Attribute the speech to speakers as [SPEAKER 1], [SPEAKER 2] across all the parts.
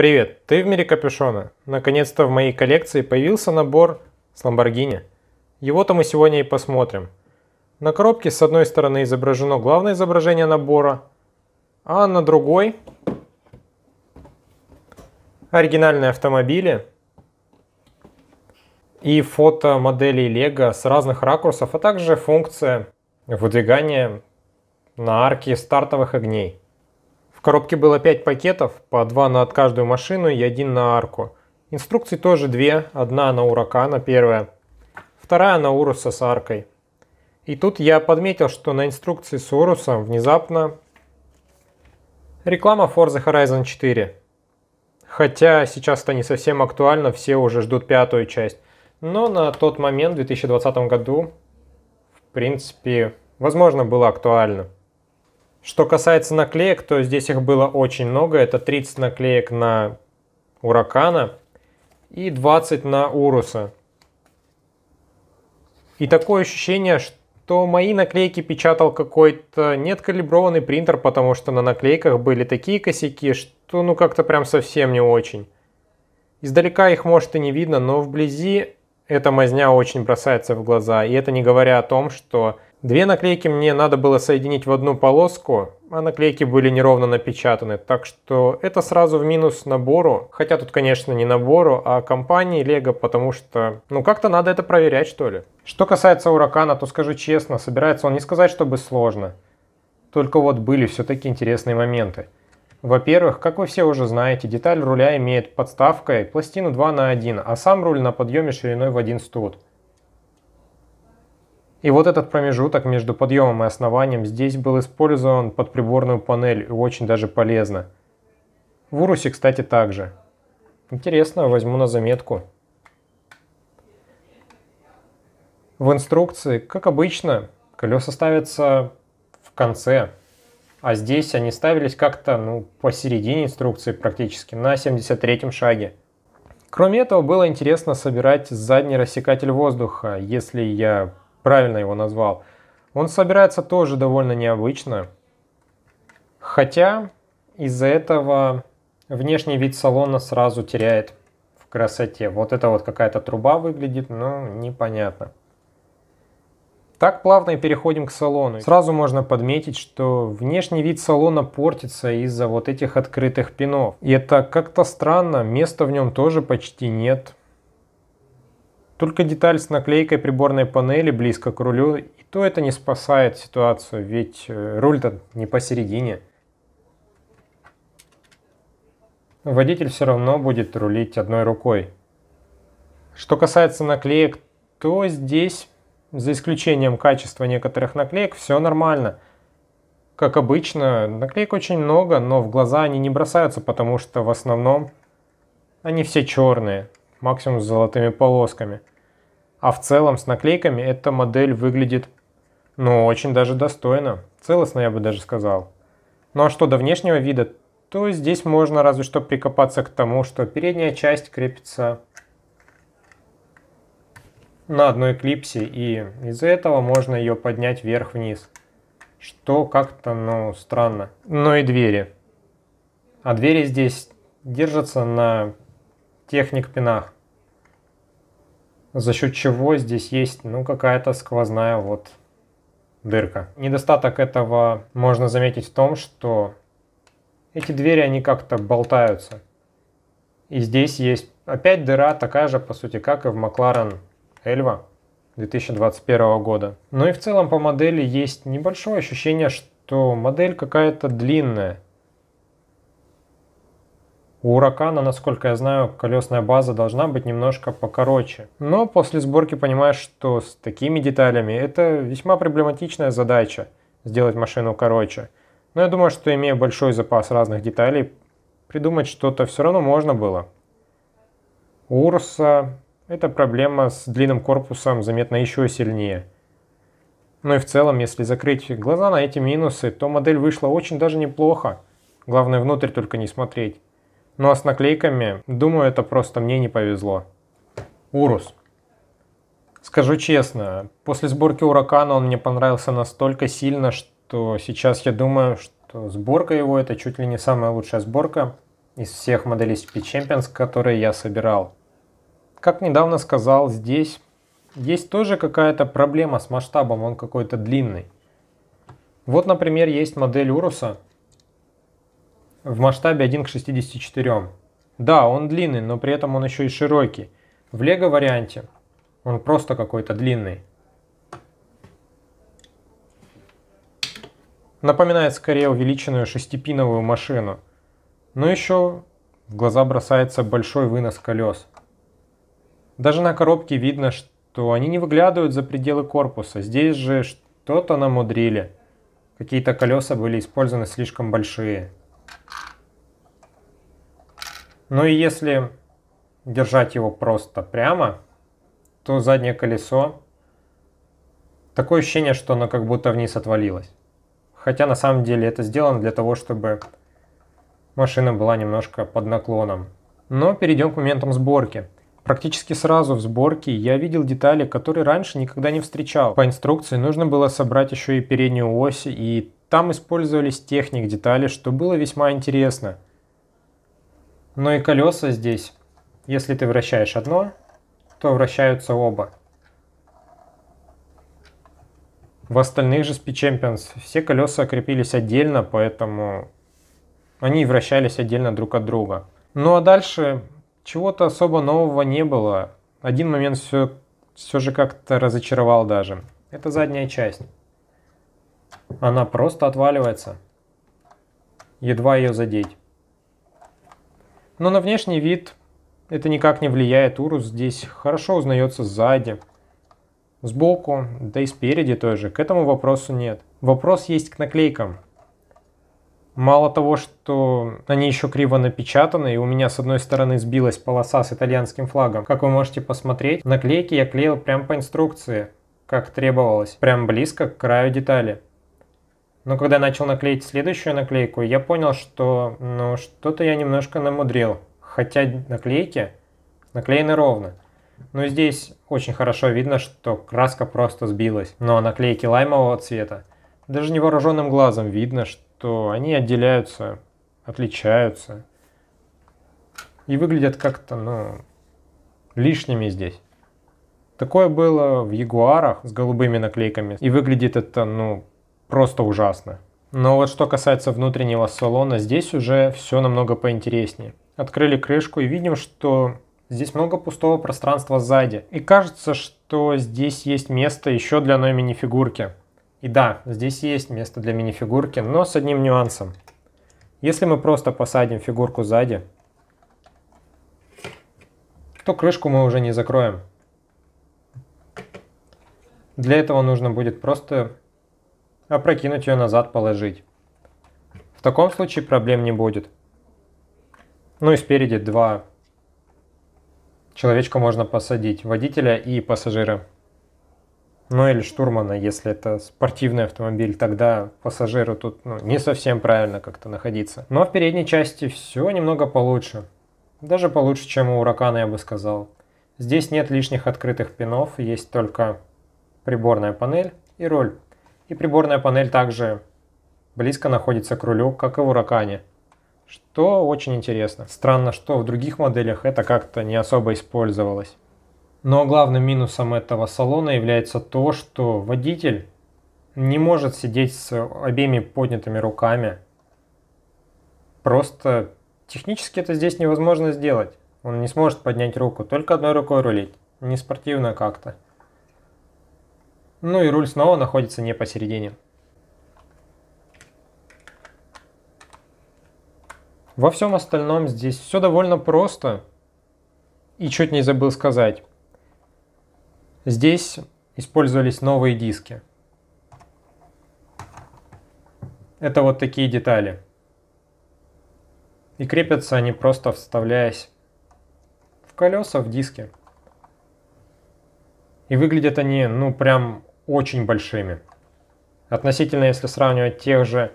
[SPEAKER 1] Привет, ты в мире капюшона. Наконец-то в моей коллекции появился набор с Ламборгини. Его-то мы сегодня и посмотрим. На коробке с одной стороны изображено главное изображение набора, а на другой оригинальные автомобили и фото моделей Лего с разных ракурсов, а также функция выдвигания на арке стартовых огней. В коробке было 5 пакетов, по 2 на от каждую машину и один на арку. Инструкций тоже две, одна на Урока, на первая, вторая на Уруса с аркой. И тут я подметил, что на инструкции с Урусом внезапно реклама Forza Horizon 4. Хотя сейчас это не совсем актуально, все уже ждут пятую часть. Но на тот момент, в 2020 году, в принципе, возможно, было актуально. Что касается наклеек, то здесь их было очень много. Это 30 наклеек на Уракана и 20 на Уруса. И такое ощущение, что мои наклейки печатал какой-то неоткалиброванный принтер, потому что на наклейках были такие косяки, что ну как-то прям совсем не очень. Издалека их может и не видно, но вблизи эта мазня очень бросается в глаза. И это не говоря о том, что Две наклейки мне надо было соединить в одну полоску, а наклейки были неровно напечатаны, так что это сразу в минус набору, хотя тут, конечно, не набору, а компании Lego, потому что, ну, как-то надо это проверять, что ли. Что касается Уракана, то скажу честно, собирается он не сказать, чтобы сложно. Только вот были все-таки интересные моменты. Во-первых, как вы все уже знаете, деталь руля имеет подставкой пластину 2 на 1 а сам руль на подъеме шириной в 1 студ. И вот этот промежуток между подъемом и основанием здесь был использован под приборную панель и очень даже полезно. В Урусе, кстати, также. Интересно, возьму на заметку. В инструкции, как обычно, колеса ставятся в конце, а здесь они ставились как-то ну, посередине инструкции практически, на 73-м шаге. Кроме этого, было интересно собирать задний рассекатель воздуха, если я правильно его назвал. Он собирается тоже довольно необычно. Хотя из-за этого внешний вид салона сразу теряет в красоте. Вот это вот какая-то труба выглядит, но ну, непонятно. Так плавно и переходим к салону. Сразу можно подметить, что внешний вид салона портится из-за вот этих открытых пинов. И это как-то странно, места в нем тоже почти нет. Только деталь с наклейкой приборной панели близко к рулю, и то это не спасает ситуацию, ведь э, руль-то не посередине. Водитель все равно будет рулить одной рукой. Что касается наклеек, то здесь, за исключением качества некоторых наклеек, все нормально. Как обычно, наклеек очень много, но в глаза они не бросаются, потому что в основном они все черные максимум с золотыми полосками. А в целом с наклейками эта модель выглядит, ну, очень даже достойно. Целостно, я бы даже сказал. Ну а что до внешнего вида, то здесь можно разве что прикопаться к тому, что передняя часть крепится на одной клипсе, и из-за этого можно ее поднять вверх-вниз. Что как-то, ну, странно. Но ну и двери. А двери здесь держатся на техник пинах. За счет чего здесь есть ну какая-то сквозная вот дырка. Недостаток этого можно заметить в том, что эти двери они как-то болтаются. И здесь есть опять дыра такая же по сути как и в McLaren Эльва 2021 года. Ну и в целом по модели есть небольшое ощущение, что модель какая-то длинная. У Уракана, насколько я знаю, колесная база должна быть немножко покороче. Но после сборки понимаешь, что с такими деталями это весьма проблематичная задача сделать машину короче. Но я думаю, что имея большой запас разных деталей, придумать что-то все равно можно было. У Урса эта проблема с длинным корпусом заметна еще сильнее. Ну и в целом, если закрыть глаза на эти минусы, то модель вышла очень даже неплохо. Главное внутрь только не смотреть. Ну а с наклейками, думаю, это просто мне не повезло. Урус. Скажу честно, после сборки Уракана он мне понравился настолько сильно, что сейчас я думаю, что сборка его это чуть ли не самая лучшая сборка из всех моделей Speed Champions, которые я собирал. Как недавно сказал, здесь есть тоже какая-то проблема с масштабом, он какой-то длинный. Вот, например, есть модель Уруса, в масштабе 1 к 64. Да, он длинный, но при этом он еще и широкий. В лего варианте он просто какой-то длинный. Напоминает скорее увеличенную шестипиновую машину. Но еще в глаза бросается большой вынос колес. Даже на коробке видно, что они не выглядывают за пределы корпуса. Здесь же что-то намудрили. Какие-то колеса были использованы слишком большие. Ну и если держать его просто прямо, то заднее колесо, такое ощущение, что оно как будто вниз отвалилось. Хотя на самом деле это сделано для того, чтобы машина была немножко под наклоном. Но перейдем к моментам сборки. Практически сразу в сборке я видел детали, которые раньше никогда не встречал. По инструкции нужно было собрать еще и переднюю ось, и там использовались техник детали, что было весьма интересно – но и колеса здесь, если ты вращаешь одно, то вращаются оба. В остальных же Speed Champions все колеса крепились отдельно, поэтому они вращались отдельно друг от друга. Ну а дальше чего-то особо нового не было. Один момент все, все же как-то разочаровал даже. Это задняя часть. Она просто отваливается. Едва ее задеть. Но на внешний вид это никак не влияет. Урус здесь хорошо узнается сзади, сбоку, да и спереди тоже. К этому вопросу нет. Вопрос есть к наклейкам. Мало того, что они еще криво напечатаны, и у меня с одной стороны сбилась полоса с итальянским флагом. Как вы можете посмотреть, наклейки я клеил прям по инструкции, как требовалось, прям близко к краю детали. Но когда я начал наклеить следующую наклейку, я понял, что ну, что-то я немножко намудрил. Хотя наклейки наклеены ровно. Но здесь очень хорошо видно, что краска просто сбилась. Но наклейки лаймового цвета, даже невооруженным глазом видно, что они отделяются, отличаются. И выглядят как-то, ну, лишними здесь. Такое было в Ягуарах с голубыми наклейками. И выглядит это, ну, просто ужасно. Но вот что касается внутреннего салона, здесь уже все намного поинтереснее. Открыли крышку и видим, что здесь много пустого пространства сзади. И кажется, что здесь есть место еще для одной минифигурки. И да, здесь есть место для минифигурки, но с одним нюансом. Если мы просто посадим фигурку сзади, то крышку мы уже не закроем. Для этого нужно будет просто а прокинуть ее назад положить. В таком случае проблем не будет. Ну и спереди два человечка можно посадить, водителя и пассажира. Ну или штурмана, если это спортивный автомобиль, тогда пассажиру тут ну, не совсем правильно как-то находиться. Но в передней части все немного получше. Даже получше, чем у Уракана, я бы сказал. Здесь нет лишних открытых пинов, есть только приборная панель и роль. И приборная панель также близко находится к рулю, как и в Уракане. Что очень интересно. Странно, что в других моделях это как-то не особо использовалось. Но главным минусом этого салона является то, что водитель не может сидеть с обеими поднятыми руками. Просто технически это здесь невозможно сделать. Он не сможет поднять руку, только одной рукой рулить. Не спортивно как-то. Ну и руль снова находится не посередине. Во всем остальном здесь все довольно просто. И чуть не забыл сказать. Здесь использовались новые диски. Это вот такие детали. И крепятся они просто вставляясь в колеса, в диски. И выглядят они, ну, прям очень большими. Относительно, если сравнивать тех же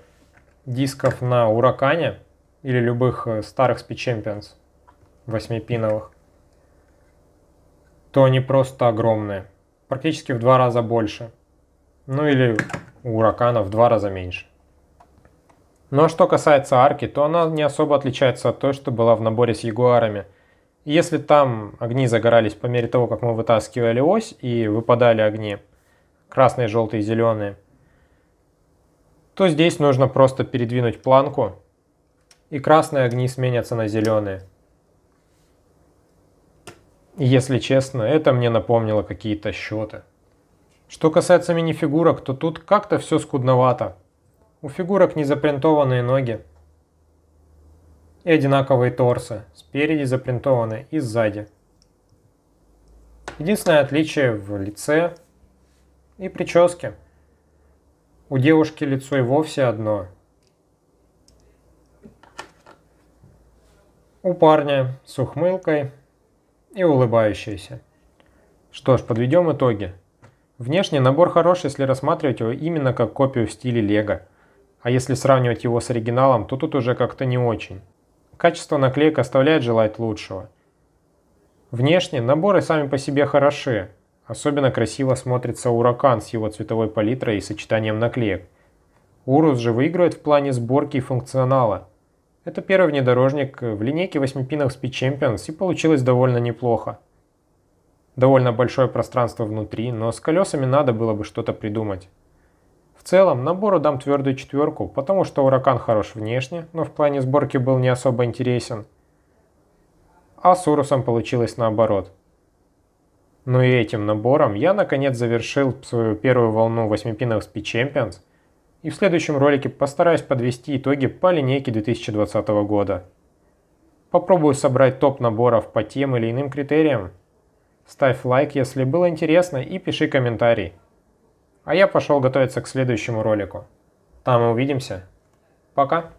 [SPEAKER 1] дисков на Уракане или любых э, старых SP Champions 8-пиновых, то они просто огромные. Практически в два раза больше. Ну или у Уракана в два раза меньше. Ну а что касается арки, то она не особо отличается от той, что была в наборе с ягуарами. Если там огни загорались по мере того, как мы вытаскивали ось и выпадали огни, красные, желтые, зеленые, то здесь нужно просто передвинуть планку, и красные огни сменятся на зеленые. Если честно, это мне напомнило какие-то счеты. Что касается мини-фигурок, то тут как-то все скудновато. У фигурок не запринтованные ноги и одинаковые торсы. Спереди запринтованы и сзади. Единственное отличие в лице и прически. У девушки лицо и вовсе одно. У парня с ухмылкой и улыбающийся. Что ж, подведем итоги. Внешне набор хорош, если рассматривать его именно как копию в стиле лего. А если сравнивать его с оригиналом, то тут уже как-то не очень. Качество наклеек оставляет желать лучшего. Внешне наборы сами по себе хороши, Особенно красиво смотрится Уракан с его цветовой палитрой и сочетанием наклеек. Урус же выигрывает в плане сборки и функционала. Это первый внедорожник в линейке восьмипинов Speed Champions и получилось довольно неплохо. Довольно большое пространство внутри, но с колесами надо было бы что-то придумать. В целом, набору дам твердую четверку, потому что Уракан хорош внешне, но в плане сборки был не особо интересен. А с Урусом получилось наоборот – ну и этим набором я наконец завершил свою первую волну 8-пинов SP Champions, и в следующем ролике постараюсь подвести итоги по линейке 2020 года. Попробую собрать топ наборов по тем или иным критериям. Ставь лайк, если было интересно, и пиши комментарий. А я пошел готовиться к следующему ролику. Там и увидимся. Пока!